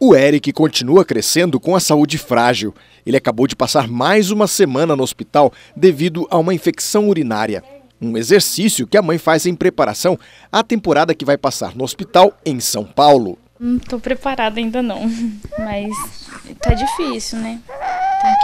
O Eric continua crescendo com a saúde frágil. Ele acabou de passar mais uma semana no hospital devido a uma infecção urinária. Um exercício que a mãe faz em preparação à temporada que vai passar no hospital em São Paulo. Não estou preparada ainda não, mas tá difícil, né? Tem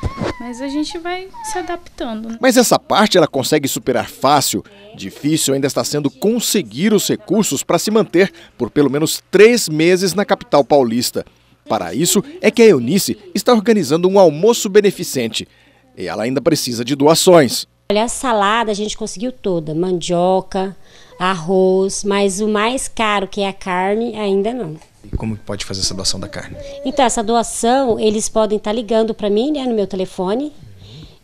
que mas a gente vai se adaptando. Né? Mas essa parte ela consegue superar fácil. Difícil ainda está sendo conseguir os recursos para se manter por pelo menos três meses na capital paulista. Para isso é que a Eunice está organizando um almoço beneficente. E ela ainda precisa de doações. Olha, a salada a gente conseguiu toda: mandioca, arroz, mas o mais caro, que é a carne, ainda não. E como pode fazer essa doação da carne? Então, essa doação, eles podem estar tá ligando para mim, né, no meu telefone.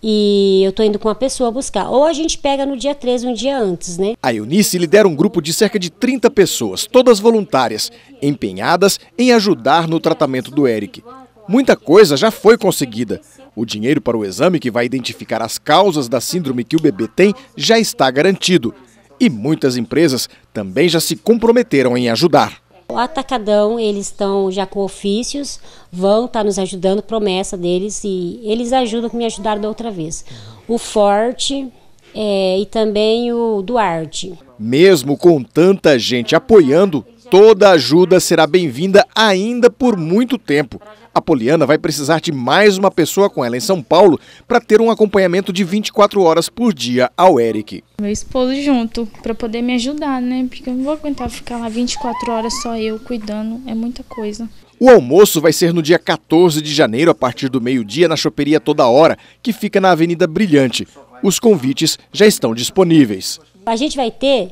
E eu estou indo com uma pessoa buscar. Ou a gente pega no dia 13, um dia antes, né? A Eunice lidera um grupo de cerca de 30 pessoas, todas voluntárias, empenhadas em ajudar no tratamento do Eric. Muita coisa já foi conseguida. O dinheiro para o exame que vai identificar as causas da síndrome que o bebê tem já está garantido. E muitas empresas também já se comprometeram em ajudar. O atacadão, eles estão já com ofícios, vão estar tá nos ajudando, promessa deles, e eles ajudam que me ajudaram da outra vez. O Forte é, e também o Duarte. Mesmo com tanta gente apoiando, Toda ajuda será bem-vinda ainda por muito tempo. A Poliana vai precisar de mais uma pessoa com ela em São Paulo para ter um acompanhamento de 24 horas por dia ao Eric. Meu esposo junto, para poder me ajudar, né? Porque eu não vou aguentar ficar lá 24 horas só eu cuidando, é muita coisa. O almoço vai ser no dia 14 de janeiro, a partir do meio-dia, na Choperia Toda Hora, que fica na Avenida Brilhante. Os convites já estão disponíveis. A gente vai ter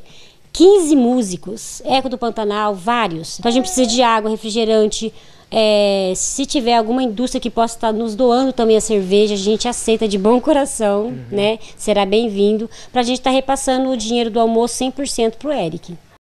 15 músicos, Eco do Pantanal, vários. Então a gente precisa de água, refrigerante. É, se tiver alguma indústria que possa estar nos doando também a cerveja, a gente aceita de bom coração, uhum. né? Será bem-vindo, para a gente estar tá repassando o dinheiro do almoço 100% para o Eric.